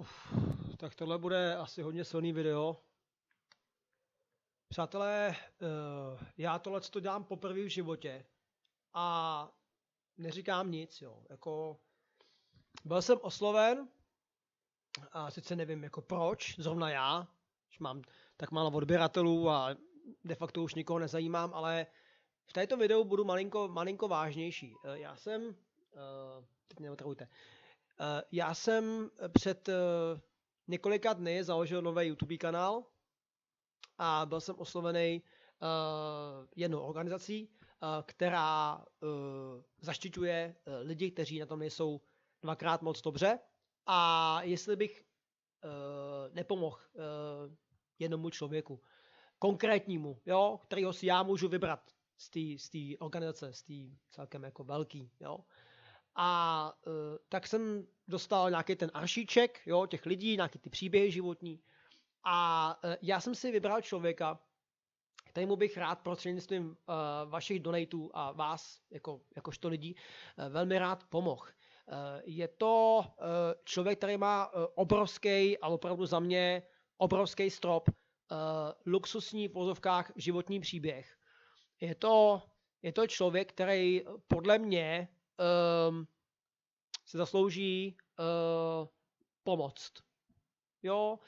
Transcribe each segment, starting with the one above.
Uf, tak tohle bude asi hodně silný video. Přátelé, eh, já tohle to dělám poprvé v životě a neříkám nic, jo. Jako, byl jsem osloven, a sice nevím jako proč, zrovna já, že mám tak málo odběratelů a de facto už nikoho nezajímám, ale v této videu budu malinko, malinko vážnější. Eh, já jsem, eh, teď neotrhujte, Eh, já jsem eh, před eh, několika dny založil nový YouTube kanál a byl jsem oslovený jednou organizací, která zaštiťuje lidi, kteří na tom nejsou dvakrát moc dobře. A jestli bych nepomohl jednomu člověku, konkrétnímu, jo, kterýho si já můžu vybrat z té organizace, z té celkem jako velký, jo, a e, tak jsem dostal nějaký ten aršíček jo, těch lidí, nějaký ty příběhy životní. A e, já jsem si vybral člověka, kterému bych rád prostřednictvím e, vašich donatů a vás, jako, jakožto lidí, e, velmi rád pomohl. E, je to e, člověk, který má e, obrovský, a opravdu za mě obrovský strop, e, luxusní v vozovkách životní příběh. Je to, je to člověk, který podle mě um, ehm, se zaslouží uh, eh, pomoc. Jo,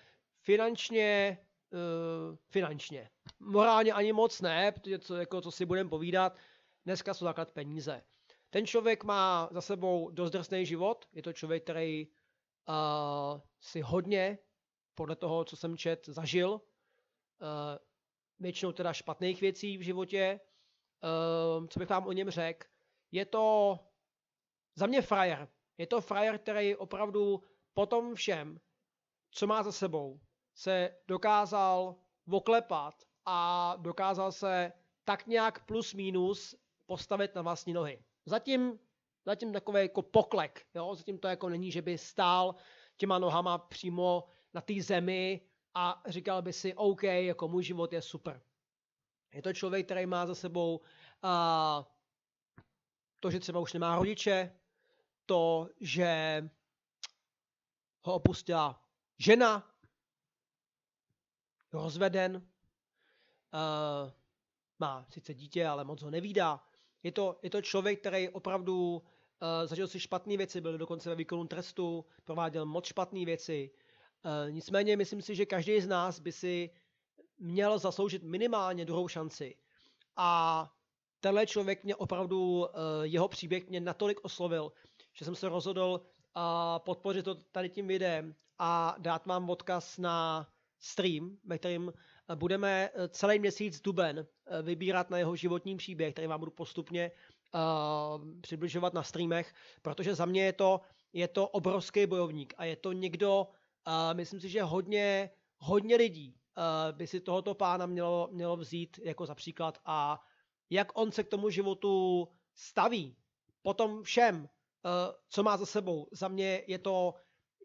finančně, uh, finančně. Morálně ani moc ne, protože co, jako, co si budeme povídat, dneska jsou základ peníze. Ten člověk má za sebou dost drsný život, je to člověk, který uh, si hodně, podle toho, co jsem čet, zažil, uh, většinou teda špatných věcí v životě, uh, co bych vám o něm řekl. Je to za mě frajer. Je to frajer, který opravdu po tom všem, co má za sebou, se dokázal oklepat a dokázal se tak nějak plus minus postavit na vlastní nohy. Zatím, zatím takový jako poklek, jo? zatím to jako není, že by stál těma nohama přímo na té zemi a říkal by si, OK, jako můj život je super. Je to člověk, který má za sebou uh, to, že třeba už nemá rodiče, to, že ho opustila žena, rozveden, uh, má sice dítě, ale moc ho nevídá. Je to, je to člověk, který opravdu uh, zažil si špatné věci, byl dokonce ve výkonu trestu, prováděl moc špatné věci. Uh, nicméně myslím si, že každý z nás by si měl zasloužit minimálně druhou šanci. A tenhle člověk mě opravdu, jeho příběh mě natolik oslovil, že jsem se rozhodl podpořit to tady tím videem a dát vám odkaz na stream, ve kterým eh, budeme eh, celý měsíc duben eh, vybírat na jeho životní příběh, který vám budu postupně přibližovat na streamech, protože za mě je to, je to obrovský bojovník a je to někdo, myslím si, že hodně, hodně lidí by si tohoto pána mělo, mělo vzít jako za příklad a jak on se k tomu životu staví, potom všem, Eh, co má za sebou. Za mě je to,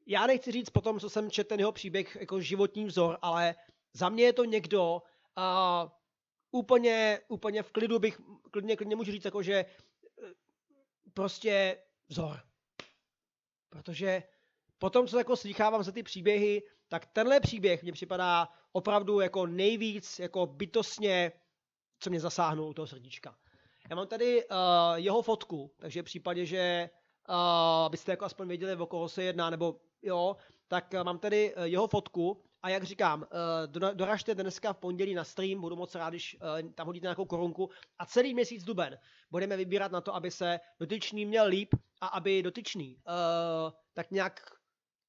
já nechci říct po tom, co jsem četl ten jeho příběh, jako životní vzor, ale za mě je to někdo, uh, úplně, úplně v klidu bych, klidně, klidně můžu říct, jako, že eh, prostě vzor. Protože po tom, co jako slychávám za ty příběhy, tak tenhle příběh mě připadá opravdu jako nejvíc jako bytostně, co mě zasáhnul toho srdíčka. Já mám tady uh, jeho fotku, takže v případě, že abyste jako aspoň věděli, o koho se jedná, nebo jo, tak eh, mám tady eh, jeho fotku a jak říkám, eh, doražte dneska v pondělí na stream, budu moc rád, když tam hodíte nějakou korunku a celý měsíc duben budeme vybírat na to, aby se dotyčný měl líp a aby dotyčný tak nějak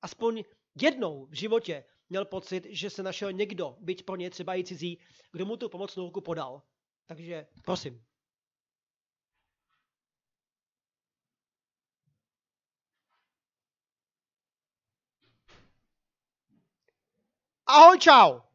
aspoň jednou v životě měl pocit, že se našel někdo, byť pro ně třeba i cizí, kdo mu tu pomocnou ruku podal. Takže prosím. Arro, tchau!